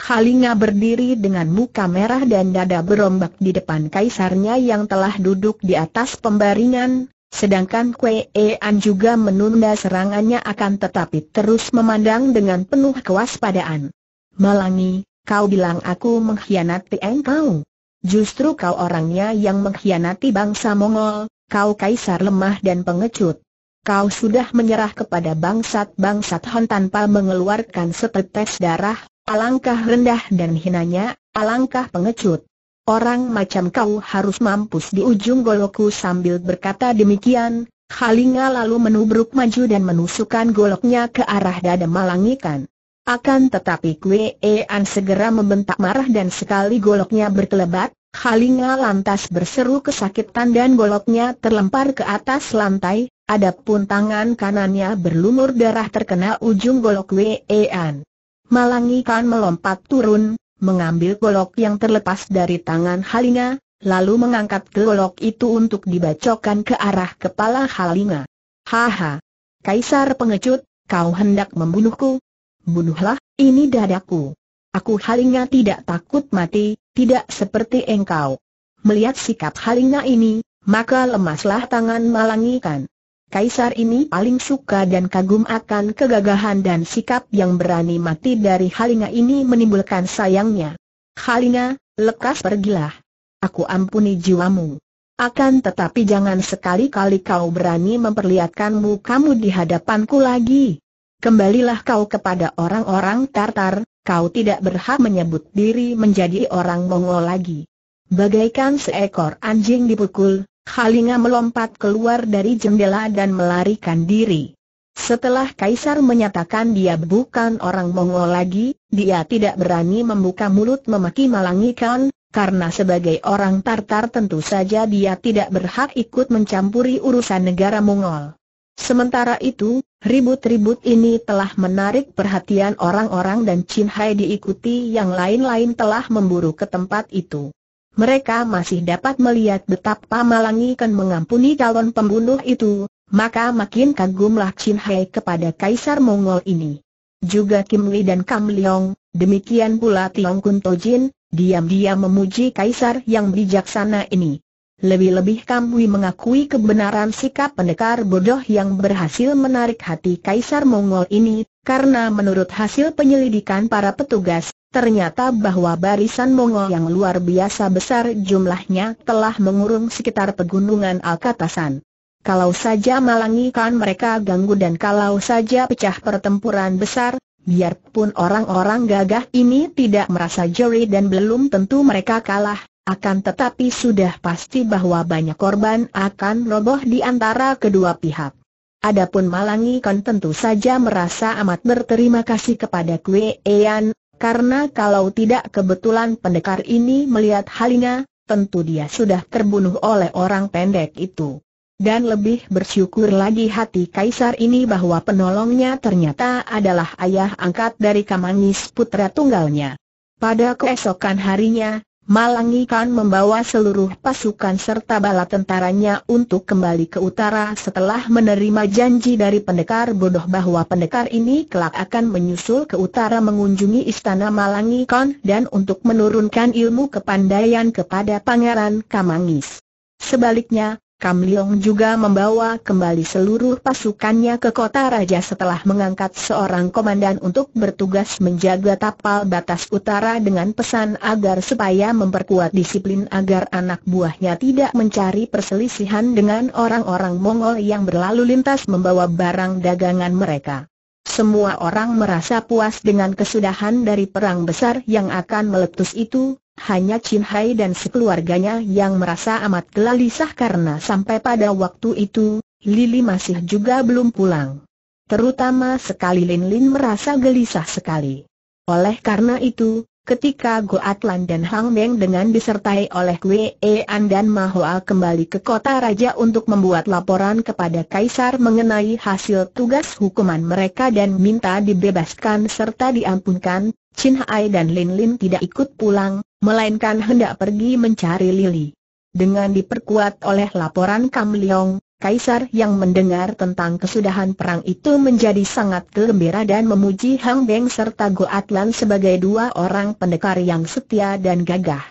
Halinga berdiri dengan muka merah dan dada berombak di depan kaisarnya yang telah duduk di atas pembaringan, Sedangkan Kue An juga menunda serangannya akan tetapi terus memandang dengan penuh kewaspadaan. Malangi, kau bilang aku mengkhianati engkau. Justru kau orangnya yang mengkhianati bangsa Mongol, kau kaisar lemah dan pengecut. Kau sudah menyerah kepada bangsat-bangsat Hon tanpa mengeluarkan setetes darah, alangkah rendah dan hinanya, alangkah pengecut. Orang macam kau harus mampus di ujung goloku sambil berkata demikian, Halinga lalu menubruk maju dan menusukkan goloknya ke arah dada Malangikan. Akan tetapi Kue segera membentak marah dan sekali goloknya berkelebat, Halinga lantas berseru kesakitan dan goloknya terlempar ke atas lantai, adapun tangan kanannya berlumur darah terkena ujung golok Kue An. Malangikan melompat turun, mengambil golok yang terlepas dari tangan Halinga, lalu mengangkat golok itu untuk dibacokan ke arah kepala Halinga. Haha! Kaisar pengecut, kau hendak membunuhku? Bunuhlah, ini dadaku. Aku Halinga tidak takut mati, tidak seperti engkau. Melihat sikap Halinga ini, maka lemaslah tangan Malangikan. Kaisar ini paling suka dan kagum akan kegagahan dan sikap yang berani mati dari Halinga ini menimbulkan sayangnya. Halinga, lekas pergilah. Aku ampuni jiwamu. Akan tetapi jangan sekali-kali kau berani memperlihatkanmu kamu di hadapanku lagi. Kembalilah kau kepada orang-orang Tartar, kau tidak berhak menyebut diri menjadi orang Mongol lagi. Bagaikan seekor anjing dipukul, Halinga melompat keluar dari jendela dan melarikan diri. Setelah Kaisar menyatakan dia bukan orang Mongol lagi, dia tidak berani membuka mulut memaki Malangikan, karena sebagai orang Tartar tentu saja dia tidak berhak ikut mencampuri urusan negara Mongol. Sementara itu, ribut-ribut ini telah menarik perhatian orang-orang dan Chin Hai diikuti yang lain-lain telah memburu ke tempat itu mereka masih dapat melihat betapa Malangi kan mengampuni calon pembunuh itu, maka makin kagumlah Chin Hai kepada Kaisar Mongol ini. Juga Kim Lee dan Kam Leong, demikian pula Tiong Kun Tojin, diam-diam memuji Kaisar yang bijaksana ini. Lebih-lebih Kam Wi mengakui kebenaran sikap pendekar bodoh yang berhasil menarik hati Kaisar Mongol ini, karena menurut hasil penyelidikan para petugas, ternyata bahwa barisan Mongol yang luar biasa besar jumlahnya telah mengurung sekitar pegunungan Alkatasan. Kalau saja malangikan mereka ganggu dan kalau saja pecah pertempuran besar, biarpun orang-orang gagah ini tidak merasa jeri dan belum tentu mereka kalah, akan tetapi sudah pasti bahwa banyak korban akan roboh di antara kedua pihak. Adapun Malangi kan tentu saja merasa amat berterima kasih kepada Kue Ean, karena kalau tidak kebetulan pendekar ini melihat halnya, tentu dia sudah terbunuh oleh orang pendek itu. Dan lebih bersyukur lagi hati kaisar ini bahwa penolongnya ternyata adalah ayah angkat dari Kamangis putra tunggalnya. Pada keesokan harinya, Malangi Ikan membawa seluruh pasukan serta bala tentaranya untuk kembali ke utara setelah menerima janji dari pendekar bodoh bahwa pendekar ini kelak akan menyusul ke utara mengunjungi istana Malangi Ikan dan untuk menurunkan ilmu kepandaian kepada Pangeran Kamangis. Sebaliknya, Kam Leong juga membawa kembali seluruh pasukannya ke kota raja setelah mengangkat seorang komandan untuk bertugas menjaga tapal batas utara dengan pesan agar supaya memperkuat disiplin agar anak buahnya tidak mencari perselisihan dengan orang-orang Mongol yang berlalu lintas membawa barang dagangan mereka. Semua orang merasa puas dengan kesudahan dari perang besar yang akan meletus itu, hanya Chin Hai dan sekeluarganya yang merasa amat gelisah karena sampai pada waktu itu, Lili masih juga belum pulang. Terutama sekali Lin Lin merasa gelisah sekali. Oleh karena itu, ketika Atlan dan Hang Meng dengan disertai oleh Kwe An dan Hoa kembali ke kota raja untuk membuat laporan kepada Kaisar mengenai hasil tugas hukuman mereka dan minta dibebaskan serta diampunkan, Chin Hai dan Lin Lin tidak ikut pulang, melainkan hendak pergi mencari Lili. Dengan diperkuat oleh laporan Kam Leong, Kaisar yang mendengar tentang kesudahan perang itu menjadi sangat gembira dan memuji Hang Beng serta Go Atlan sebagai dua orang pendekar yang setia dan gagah.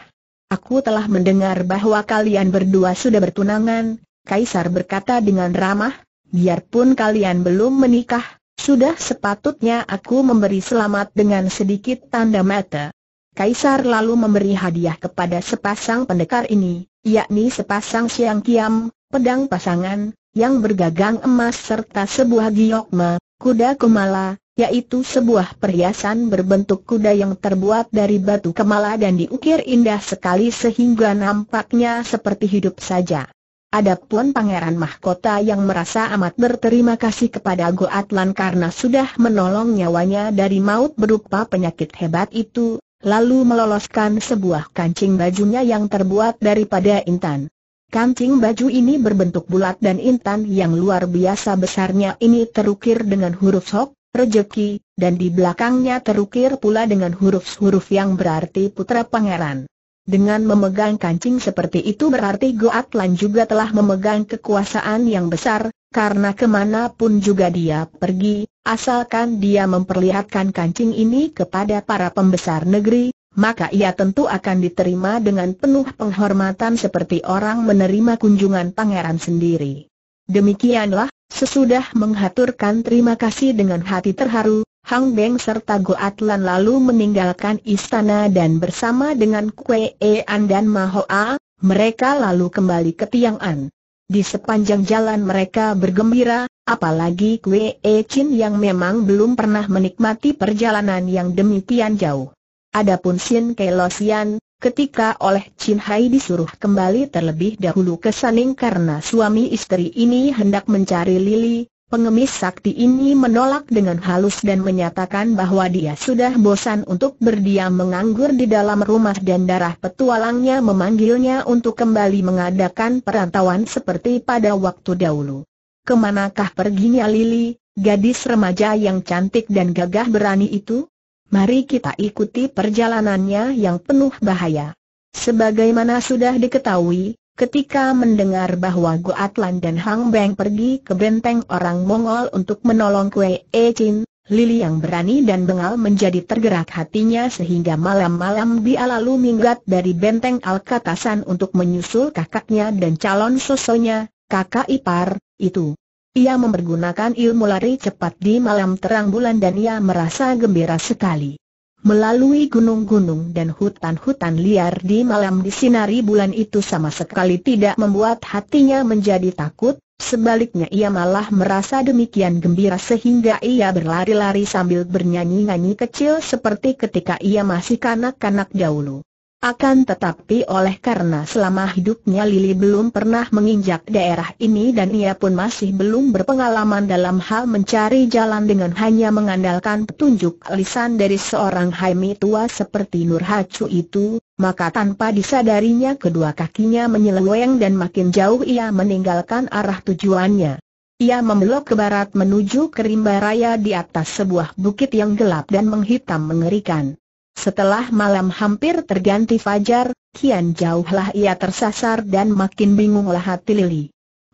Aku telah mendengar bahwa kalian berdua sudah bertunangan, Kaisar berkata dengan ramah, biarpun kalian belum menikah, sudah sepatutnya aku memberi selamat dengan sedikit tanda mata. Kaisar lalu memberi hadiah kepada sepasang pendekar ini, yakni sepasang siang kiam, pedang pasangan, yang bergagang emas serta sebuah giokma, kuda kemala, yaitu sebuah perhiasan berbentuk kuda yang terbuat dari batu kemala dan diukir indah sekali sehingga nampaknya seperti hidup saja. Adapun Pangeran Mahkota yang merasa amat berterima kasih kepada Goatlan karena sudah menolong nyawanya dari maut berupa penyakit hebat itu, lalu meloloskan sebuah kancing bajunya yang terbuat daripada intan. Kancing baju ini berbentuk bulat dan intan yang luar biasa besarnya ini terukir dengan huruf sok, rejeki, dan di belakangnya terukir pula dengan huruf-huruf yang berarti putra pangeran. Dengan memegang kancing seperti itu berarti Goatlan juga telah memegang kekuasaan yang besar, karena kemanapun juga dia pergi, asalkan dia memperlihatkan kancing ini kepada para pembesar negeri, maka ia tentu akan diterima dengan penuh penghormatan seperti orang menerima kunjungan pangeran sendiri. Demikianlah, sesudah menghaturkan terima kasih dengan hati terharu, Hang Beng serta Go Atlan lalu meninggalkan istana dan bersama dengan Kuee An dan Mahoa, mereka lalu kembali ke Tiang An. Di sepanjang jalan mereka bergembira, apalagi Kwe E Chin yang memang belum pernah menikmati perjalanan yang demikian jauh. Adapun Shin Kelosian, ketika oleh Chin Hai disuruh kembali terlebih dahulu ke Saning karena suami istri ini hendak mencari Lily. Pengemis sakti ini menolak dengan halus dan menyatakan bahwa dia sudah bosan untuk berdiam menganggur di dalam rumah dan darah petualangnya memanggilnya untuk kembali mengadakan perantauan seperti pada waktu dahulu. Kemanakah perginya Lili, gadis remaja yang cantik dan gagah berani itu? Mari kita ikuti perjalanannya yang penuh bahaya. Sebagaimana sudah diketahui, Ketika mendengar bahwa Atlan dan Hang Beng pergi ke benteng orang Mongol untuk menolong Kue E Chin, Lili yang berani dan bengal menjadi tergerak hatinya sehingga malam-malam dia lalu minggat dari benteng Alkatasan untuk menyusul kakaknya dan calon sosonya, kakak ipar, itu. Ia mempergunakan ilmu lari cepat di malam terang bulan dan ia merasa gembira sekali melalui gunung-gunung dan hutan-hutan liar di malam disinari bulan itu sama sekali tidak membuat hatinya menjadi takut, sebaliknya ia malah merasa demikian gembira sehingga ia berlari-lari sambil bernyanyi-nyanyi kecil seperti ketika ia masih kanak-kanak dahulu. Akan tetapi oleh karena selama hidupnya Lili belum pernah menginjak daerah ini dan ia pun masih belum berpengalaman dalam hal mencari jalan dengan hanya mengandalkan petunjuk lisan dari seorang haimi tua seperti Nur Hacu itu, maka tanpa disadarinya kedua kakinya menyeleweng dan makin jauh ia meninggalkan arah tujuannya. Ia membelok ke barat menuju Kerimba raya di atas sebuah bukit yang gelap dan menghitam mengerikan. Setelah malam hampir terganti fajar, kian jauhlah ia tersasar dan makin bingunglah hati Lili.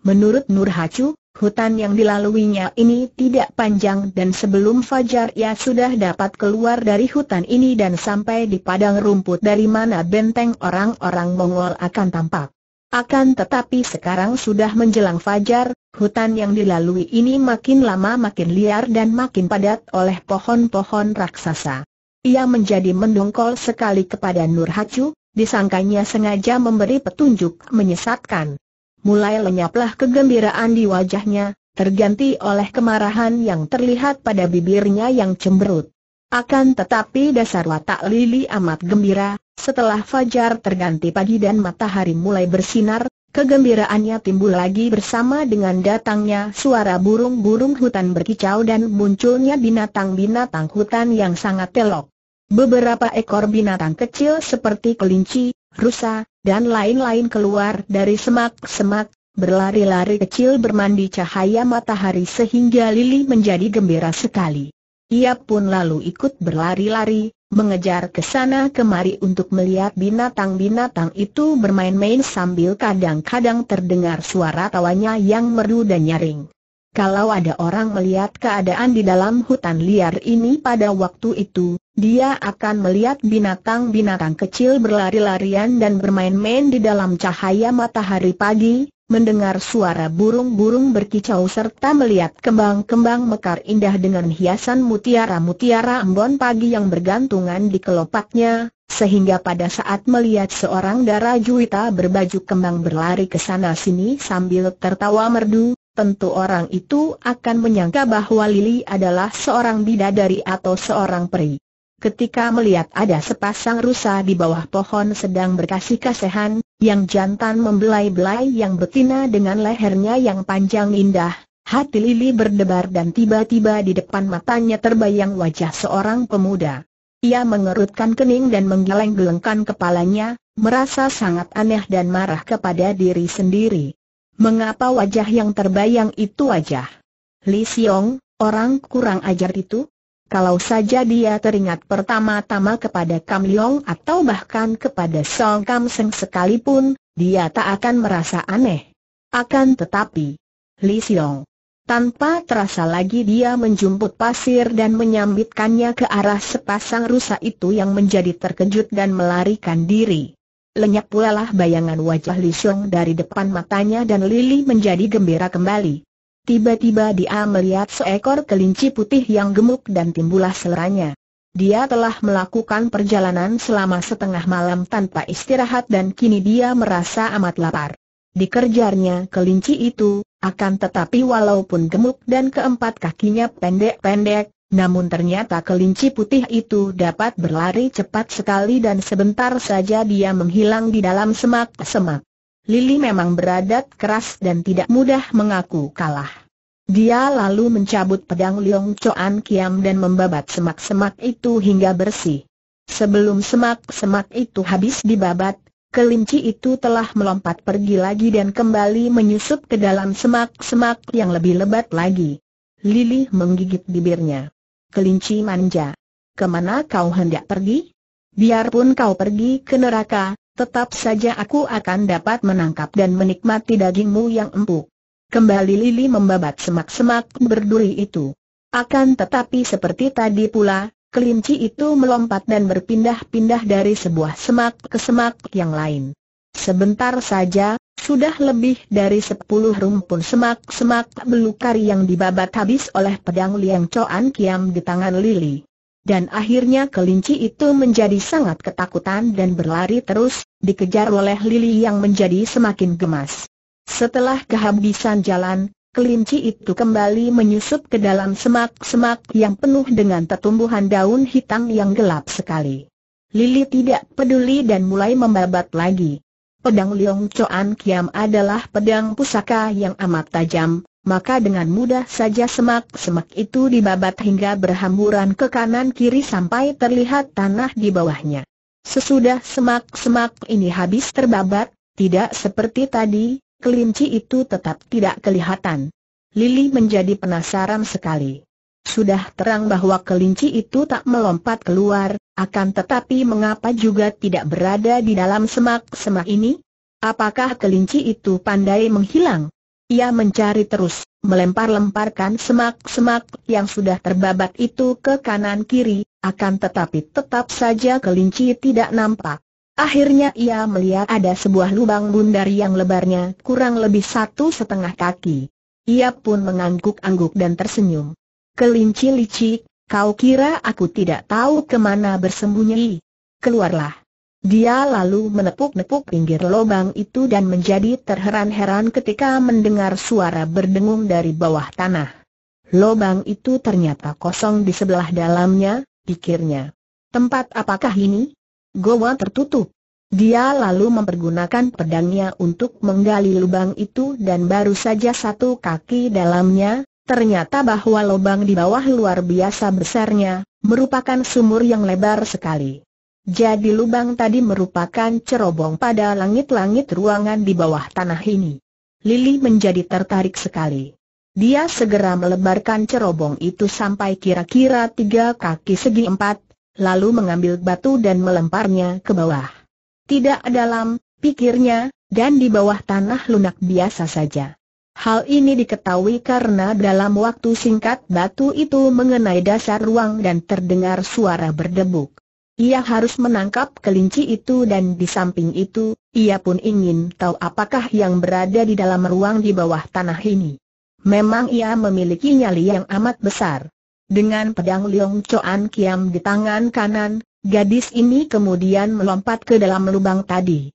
Menurut Nurhacu, hutan yang dilaluinya ini tidak panjang dan sebelum fajar ia sudah dapat keluar dari hutan ini dan sampai di padang rumput dari mana benteng orang-orang Mongol akan tampak. Akan tetapi sekarang sudah menjelang fajar, hutan yang dilalui ini makin lama makin liar dan makin padat oleh pohon-pohon raksasa. Ia menjadi mendongkol sekali kepada Nur Hacu, disangkanya sengaja memberi petunjuk menyesatkan. Mulai lenyaplah kegembiraan di wajahnya, terganti oleh kemarahan yang terlihat pada bibirnya yang cemberut. Akan tetapi dasar watak Lili amat gembira, setelah fajar terganti pagi dan matahari mulai bersinar, kegembiraannya timbul lagi bersama dengan datangnya suara burung-burung hutan berkicau dan munculnya binatang-binatang hutan yang sangat telok. Beberapa ekor binatang kecil seperti kelinci, rusa, dan lain-lain keluar dari semak-semak, berlari-lari kecil bermandi cahaya matahari sehingga Lili menjadi gembira sekali. Ia pun lalu ikut berlari-lari, mengejar ke sana kemari untuk melihat binatang-binatang itu bermain-main sambil kadang-kadang terdengar suara tawanya yang merdu dan nyaring. Kalau ada orang melihat keadaan di dalam hutan liar ini pada waktu itu, dia akan melihat binatang-binatang kecil berlari-larian dan bermain-main di dalam cahaya matahari pagi, mendengar suara burung-burung berkicau serta melihat kembang-kembang mekar indah dengan hiasan mutiara-mutiara embon pagi yang bergantungan di kelopaknya, sehingga pada saat melihat seorang darah juwita berbaju kembang berlari ke sana sini sambil tertawa merdu, tentu orang itu akan menyangka bahwa Lili adalah seorang bidadari atau seorang peri. Ketika melihat ada sepasang rusa di bawah pohon sedang berkasih kasihan, yang jantan membelai-belai yang betina dengan lehernya yang panjang indah, hati Lili berdebar dan tiba-tiba di depan matanya terbayang wajah seorang pemuda. Ia mengerutkan kening dan menggeleng-gelengkan kepalanya, merasa sangat aneh dan marah kepada diri sendiri. Mengapa wajah yang terbayang itu wajah? Li Xiong, orang kurang ajar itu? Kalau saja dia teringat pertama-tama kepada Kam Leong atau bahkan kepada Song Kam Seng sekalipun, dia tak akan merasa aneh. Akan tetapi, Li Xiong, tanpa terasa lagi dia menjumput pasir dan menyambitkannya ke arah sepasang rusa itu yang menjadi terkejut dan melarikan diri lenyap pula lah bayangan wajah Li Xiong dari depan matanya dan Lily menjadi gembira kembali. Tiba-tiba dia melihat seekor kelinci putih yang gemuk dan timbullah seleranya. Dia telah melakukan perjalanan selama setengah malam tanpa istirahat dan kini dia merasa amat lapar. Dikerjarnya kelinci itu, akan tetapi walaupun gemuk dan keempat kakinya pendek-pendek, namun ternyata kelinci putih itu dapat berlari cepat sekali dan sebentar saja dia menghilang di dalam semak-semak. Lili memang beradat keras dan tidak mudah mengaku kalah. Dia lalu mencabut pedang Liong Choan Kiam dan membabat semak-semak itu hingga bersih. Sebelum semak-semak itu habis dibabat, kelinci itu telah melompat pergi lagi dan kembali menyusup ke dalam semak-semak yang lebih lebat lagi. Lili menggigit bibirnya kelinci manja. Kemana kau hendak pergi? Biarpun kau pergi ke neraka, tetap saja aku akan dapat menangkap dan menikmati dagingmu yang empuk. Kembali Lili membabat semak-semak berduri itu. Akan tetapi seperti tadi pula, kelinci itu melompat dan berpindah-pindah dari sebuah semak ke semak yang lain. Sebentar saja, sudah lebih dari sepuluh rumpun semak-semak belukar yang dibabat habis oleh pedang Liang Coan Kiam di tangan Lily, Dan akhirnya kelinci itu menjadi sangat ketakutan dan berlari terus, dikejar oleh Lily yang menjadi semakin gemas. Setelah kehabisan jalan, kelinci itu kembali menyusup ke dalam semak-semak yang penuh dengan tetumbuhan daun hitam yang gelap sekali. Lily tidak peduli dan mulai membabat lagi pedang Liong Choan Kiam adalah pedang pusaka yang amat tajam, maka dengan mudah saja semak-semak itu dibabat hingga berhamburan ke kanan kiri sampai terlihat tanah di bawahnya. Sesudah semak-semak ini habis terbabat, tidak seperti tadi, kelinci itu tetap tidak kelihatan. Lili menjadi penasaran sekali. Sudah terang bahwa kelinci itu tak melompat keluar, akan tetapi mengapa juga tidak berada di dalam semak-semak ini? Apakah kelinci itu pandai menghilang? Ia mencari terus, melempar-lemparkan semak-semak yang sudah terbabat itu ke kanan-kiri, akan tetapi tetap saja kelinci tidak nampak. Akhirnya ia melihat ada sebuah lubang bundar yang lebarnya kurang lebih satu setengah kaki. Ia pun mengangguk-angguk dan tersenyum. Kelinci licik, Kau kira aku tidak tahu kemana bersembunyi? Keluarlah. Dia lalu menepuk-nepuk pinggir lubang itu dan menjadi terheran-heran ketika mendengar suara berdengung dari bawah tanah. Lubang itu ternyata kosong di sebelah dalamnya, pikirnya. Tempat apakah ini? Goa tertutup. Dia lalu mempergunakan pedangnya untuk menggali lubang itu dan baru saja satu kaki dalamnya, Ternyata bahwa lubang di bawah luar biasa besarnya, merupakan sumur yang lebar sekali. Jadi lubang tadi merupakan cerobong pada langit-langit ruangan di bawah tanah ini. Lili menjadi tertarik sekali. Dia segera melebarkan cerobong itu sampai kira-kira tiga kaki segi empat, lalu mengambil batu dan melemparnya ke bawah. Tidak dalam, pikirnya, dan di bawah tanah lunak biasa saja. Hal ini diketahui karena dalam waktu singkat batu itu mengenai dasar ruang dan terdengar suara berdebuk. Ia harus menangkap kelinci itu dan di samping itu, ia pun ingin tahu apakah yang berada di dalam ruang di bawah tanah ini. Memang ia memiliki nyali yang amat besar. Dengan pedang Leong Choan Kiam di tangan kanan, gadis ini kemudian melompat ke dalam lubang tadi.